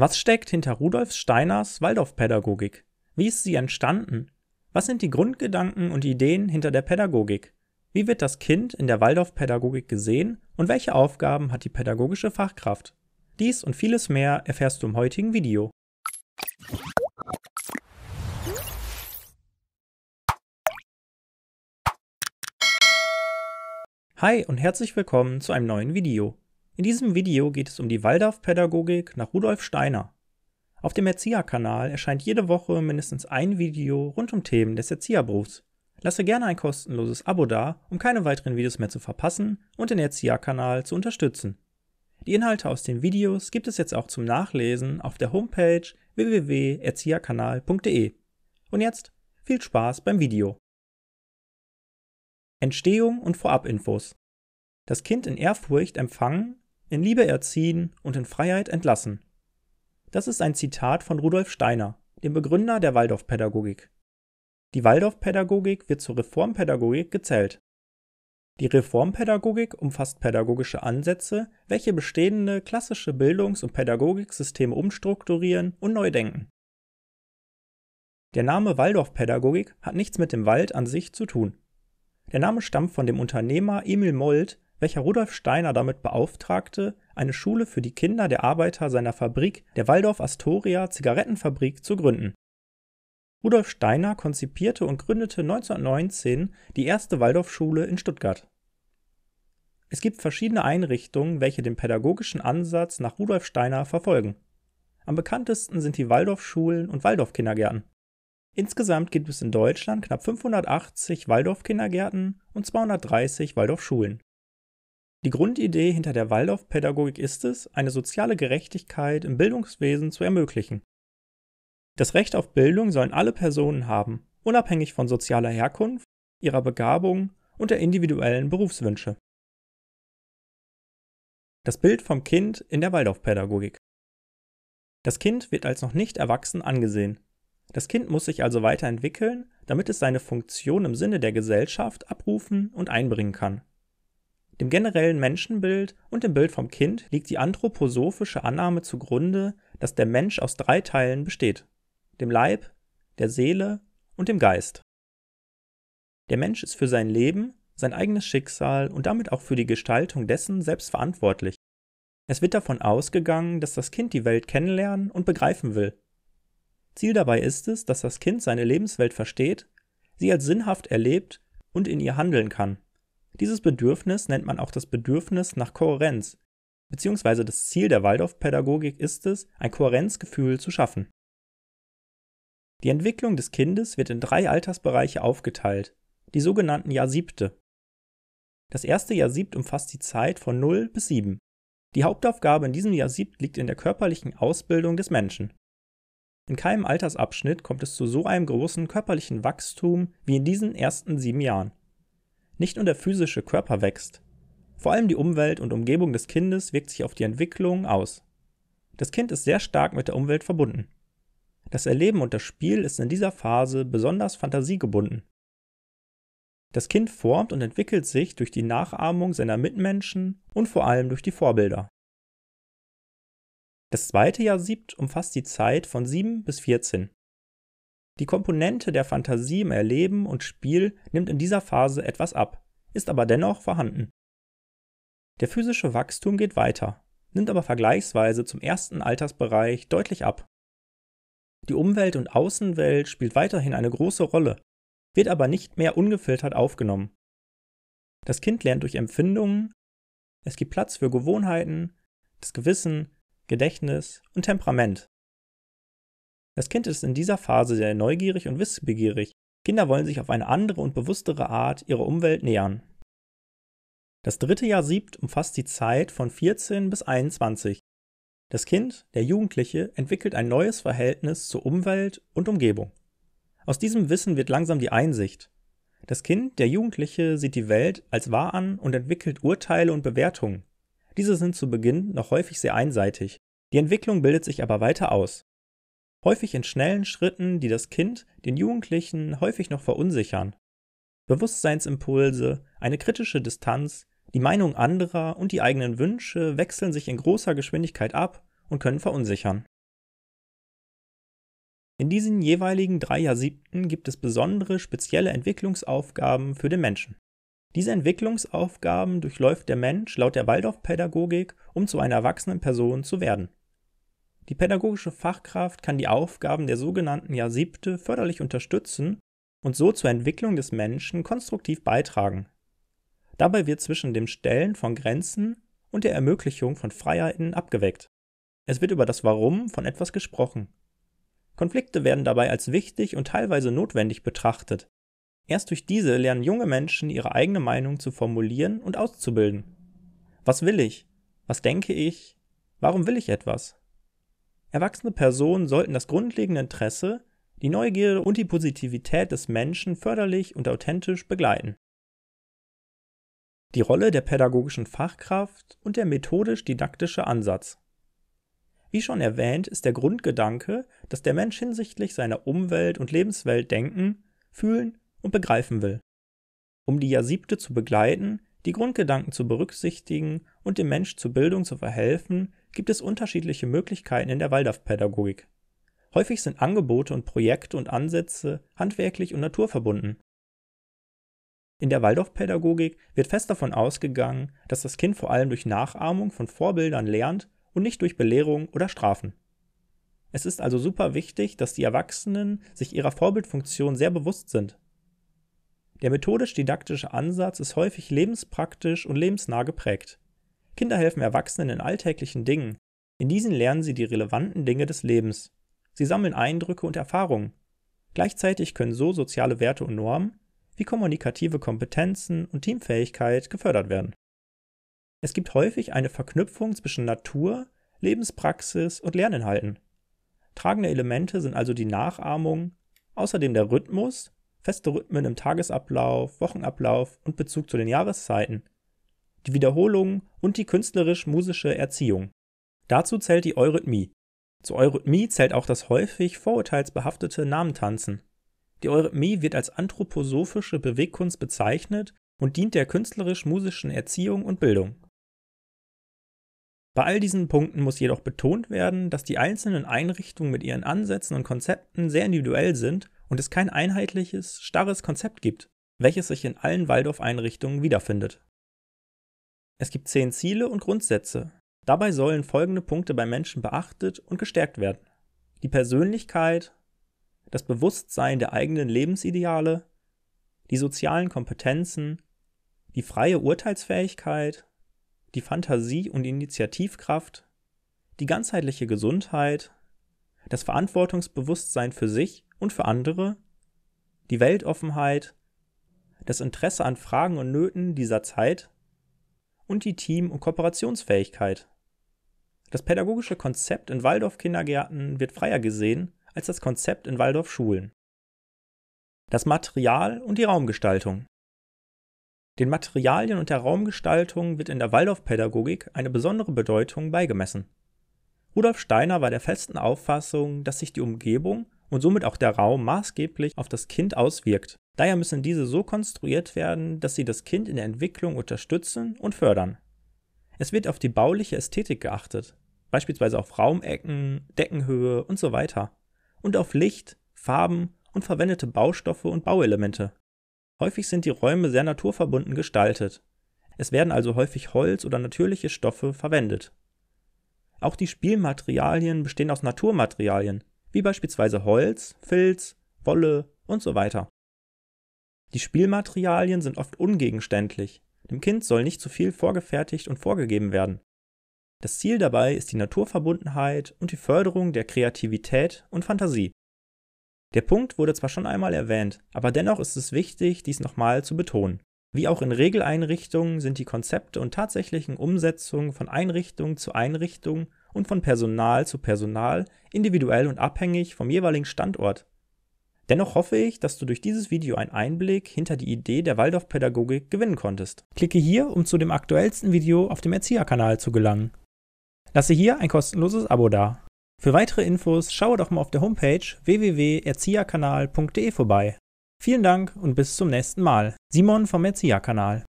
Was steckt hinter Rudolf Steiners Waldorfpädagogik? Wie ist sie entstanden? Was sind die Grundgedanken und Ideen hinter der Pädagogik? Wie wird das Kind in der Waldorfpädagogik gesehen und welche Aufgaben hat die pädagogische Fachkraft? Dies und vieles mehr erfährst du im heutigen Video. Hi und herzlich willkommen zu einem neuen Video. In diesem Video geht es um die Waldorfpädagogik nach Rudolf Steiner. Auf dem Erzieherkanal erscheint jede Woche mindestens ein Video rund um Themen des Erzieherberufs. Lasse gerne ein kostenloses Abo da, um keine weiteren Videos mehr zu verpassen und den Erzieherkanal zu unterstützen. Die Inhalte aus den Videos gibt es jetzt auch zum Nachlesen auf der Homepage www.erzieherkanal.de. Und jetzt viel Spaß beim Video. Entstehung und Vorabinfos. Das Kind in Ehrfurcht empfangen in Liebe erziehen und in Freiheit entlassen. Das ist ein Zitat von Rudolf Steiner, dem Begründer der Waldorfpädagogik. Die Waldorfpädagogik wird zur Reformpädagogik gezählt. Die Reformpädagogik umfasst pädagogische Ansätze, welche bestehende klassische Bildungs- und Pädagogiksysteme umstrukturieren und neu denken. Der Name Waldorfpädagogik hat nichts mit dem Wald an sich zu tun. Der Name stammt von dem Unternehmer Emil Mold, welcher Rudolf Steiner damit beauftragte, eine Schule für die Kinder der Arbeiter seiner Fabrik, der Waldorf-Astoria Zigarettenfabrik, zu gründen. Rudolf Steiner konzipierte und gründete 1919 die erste Waldorfschule in Stuttgart. Es gibt verschiedene Einrichtungen, welche den pädagogischen Ansatz nach Rudolf Steiner verfolgen. Am bekanntesten sind die Waldorfschulen und Waldorfkindergärten. Insgesamt gibt es in Deutschland knapp 580 Waldorfkindergärten und 230 Waldorfschulen. Die Grundidee hinter der Waldorfpädagogik ist es, eine soziale Gerechtigkeit im Bildungswesen zu ermöglichen. Das Recht auf Bildung sollen alle Personen haben, unabhängig von sozialer Herkunft, ihrer Begabung und der individuellen Berufswünsche. Das Bild vom Kind in der Waldorfpädagogik. Das Kind wird als noch nicht erwachsen angesehen. Das Kind muss sich also weiterentwickeln, damit es seine Funktion im Sinne der Gesellschaft abrufen und einbringen kann. Dem generellen Menschenbild und dem Bild vom Kind liegt die anthroposophische Annahme zugrunde, dass der Mensch aus drei Teilen besteht: dem Leib, der Seele und dem Geist. Der Mensch ist für sein Leben, sein eigenes Schicksal und damit auch für die Gestaltung dessen selbst verantwortlich. Es wird davon ausgegangen, dass das Kind die Welt kennenlernen und begreifen will. Ziel dabei ist es, dass das Kind seine Lebenswelt versteht, sie als sinnhaft erlebt und in ihr handeln kann. Dieses Bedürfnis nennt man auch das Bedürfnis nach Kohärenz, beziehungsweise das Ziel der Waldorfpädagogik ist es, ein Kohärenzgefühl zu schaffen. Die Entwicklung des Kindes wird in drei Altersbereiche aufgeteilt, die sogenannten Jahr siebte. Das erste Jahr Jahrsieb umfasst die Zeit von 0 bis 7. Die Hauptaufgabe in diesem Jahr Jahrsieb liegt in der körperlichen Ausbildung des Menschen. In keinem Altersabschnitt kommt es zu so einem großen körperlichen Wachstum wie in diesen ersten sieben Jahren. Nicht nur der physische Körper wächst. Vor allem die Umwelt und Umgebung des Kindes wirkt sich auf die Entwicklung aus. Das Kind ist sehr stark mit der Umwelt verbunden. Das Erleben und das Spiel ist in dieser Phase besonders fantasiegebunden. Das Kind formt und entwickelt sich durch die Nachahmung seiner Mitmenschen und vor allem durch die Vorbilder. Das zweite Jahr siebt umfasst die Zeit von 7 bis 14. Die Komponente der Fantasie im Erleben und Spiel nimmt in dieser Phase etwas ab, ist aber dennoch vorhanden. Der physische Wachstum geht weiter, nimmt aber vergleichsweise zum ersten Altersbereich deutlich ab. Die Umwelt und Außenwelt spielt weiterhin eine große Rolle, wird aber nicht mehr ungefiltert aufgenommen. Das Kind lernt durch Empfindungen, es gibt Platz für Gewohnheiten, das Gewissen, Gedächtnis und Temperament, das Kind ist in dieser Phase sehr neugierig und wissbegierig. Kinder wollen sich auf eine andere und bewusstere Art ihrer Umwelt nähern. Das dritte Jahr siebt umfasst die Zeit von 14 bis 21. Das Kind, der Jugendliche, entwickelt ein neues Verhältnis zur Umwelt und Umgebung. Aus diesem Wissen wird langsam die Einsicht. Das Kind, der Jugendliche, sieht die Welt als wahr an und entwickelt Urteile und Bewertungen. Diese sind zu Beginn noch häufig sehr einseitig. Die Entwicklung bildet sich aber weiter aus häufig in schnellen Schritten, die das Kind, den Jugendlichen häufig noch verunsichern. Bewusstseinsimpulse, eine kritische Distanz, die Meinung anderer und die eigenen Wünsche wechseln sich in großer Geschwindigkeit ab und können verunsichern. In diesen jeweiligen drei Jahrsiebten gibt es besondere spezielle Entwicklungsaufgaben für den Menschen. Diese Entwicklungsaufgaben durchläuft der Mensch laut der Waldorfpädagogik, um zu einer erwachsenen Person zu werden. Die pädagogische Fachkraft kann die Aufgaben der sogenannten Jahr siebte förderlich unterstützen und so zur Entwicklung des Menschen konstruktiv beitragen. Dabei wird zwischen dem Stellen von Grenzen und der Ermöglichung von Freiheiten abgeweckt. Es wird über das Warum von etwas gesprochen. Konflikte werden dabei als wichtig und teilweise notwendig betrachtet. Erst durch diese lernen junge Menschen ihre eigene Meinung zu formulieren und auszubilden. Was will ich? Was denke ich? Warum will ich etwas? Erwachsene Personen sollten das grundlegende Interesse, die Neugierde und die Positivität des Menschen förderlich und authentisch begleiten. Die Rolle der pädagogischen Fachkraft und der methodisch-didaktische Ansatz. Wie schon erwähnt, ist der Grundgedanke, dass der Mensch hinsichtlich seiner Umwelt und Lebenswelt denken, fühlen und begreifen will. Um die Jasiebte zu begleiten, die Grundgedanken zu berücksichtigen und dem Mensch zur Bildung zu verhelfen, gibt es unterschiedliche Möglichkeiten in der Waldorfpädagogik. Häufig sind Angebote und Projekte und Ansätze handwerklich und naturverbunden. In der Waldorfpädagogik wird fest davon ausgegangen, dass das Kind vor allem durch Nachahmung von Vorbildern lernt und nicht durch Belehrung oder Strafen. Es ist also super wichtig, dass die Erwachsenen sich ihrer Vorbildfunktion sehr bewusst sind. Der methodisch-didaktische Ansatz ist häufig lebenspraktisch und lebensnah geprägt. Kinder helfen Erwachsenen in alltäglichen Dingen. In diesen lernen sie die relevanten Dinge des Lebens. Sie sammeln Eindrücke und Erfahrungen. Gleichzeitig können so soziale Werte und Normen wie kommunikative Kompetenzen und Teamfähigkeit gefördert werden. Es gibt häufig eine Verknüpfung zwischen Natur, Lebenspraxis und Lerninhalten. Tragende Elemente sind also die Nachahmung, außerdem der Rhythmus, feste Rhythmen im Tagesablauf, Wochenablauf und Bezug zu den Jahreszeiten, die Wiederholung und die künstlerisch-musische Erziehung. Dazu zählt die Eurythmie. Zur Eurythmie zählt auch das häufig vorurteilsbehaftete Namentanzen. Die Eurythmie wird als anthroposophische Bewegkunst bezeichnet und dient der künstlerisch-musischen Erziehung und Bildung. Bei all diesen Punkten muss jedoch betont werden, dass die einzelnen Einrichtungen mit ihren Ansätzen und Konzepten sehr individuell sind und es kein einheitliches, starres Konzept gibt, welches sich in allen Waldorf-Einrichtungen wiederfindet. Es gibt zehn Ziele und Grundsätze. Dabei sollen folgende Punkte bei Menschen beachtet und gestärkt werden. Die Persönlichkeit, das Bewusstsein der eigenen Lebensideale, die sozialen Kompetenzen, die freie Urteilsfähigkeit, die Fantasie und Initiativkraft, die ganzheitliche Gesundheit, das Verantwortungsbewusstsein für sich und für andere, die Weltoffenheit, das Interesse an Fragen und Nöten dieser Zeit und die Team- und Kooperationsfähigkeit. Das pädagogische Konzept in Waldorf-Kindergärten wird freier gesehen als das Konzept in Waldorf-Schulen. Das Material und die Raumgestaltung. Den Materialien und der Raumgestaltung wird in der Waldorfpädagogik eine besondere Bedeutung beigemessen. Rudolf Steiner war der festen Auffassung, dass sich die Umgebung und somit auch der Raum maßgeblich auf das Kind auswirkt. Daher müssen diese so konstruiert werden, dass sie das Kind in der Entwicklung unterstützen und fördern. Es wird auf die bauliche Ästhetik geachtet, beispielsweise auf Raumecken, Deckenhöhe und so weiter. Und auf Licht, Farben und verwendete Baustoffe und Bauelemente. Häufig sind die Räume sehr naturverbunden gestaltet. Es werden also häufig Holz oder natürliche Stoffe verwendet. Auch die Spielmaterialien bestehen aus Naturmaterialien, wie beispielsweise Holz, Filz, Wolle und so weiter. Die Spielmaterialien sind oft ungegenständlich. Dem Kind soll nicht zu viel vorgefertigt und vorgegeben werden. Das Ziel dabei ist die Naturverbundenheit und die Förderung der Kreativität und Fantasie. Der Punkt wurde zwar schon einmal erwähnt, aber dennoch ist es wichtig, dies nochmal zu betonen. Wie auch in Regeleinrichtungen sind die Konzepte und tatsächlichen Umsetzungen von Einrichtung zu Einrichtung und von Personal zu Personal individuell und abhängig vom jeweiligen Standort. Dennoch hoffe ich, dass du durch dieses Video einen Einblick hinter die Idee der Waldorfpädagogik gewinnen konntest. Klicke hier, um zu dem aktuellsten Video auf dem Erzieherkanal zu gelangen. Lasse hier ein kostenloses Abo da. Für weitere Infos schaue doch mal auf der Homepage www.erzieherkanal.de vorbei. Vielen Dank und bis zum nächsten Mal. Simon vom Erzieherkanal.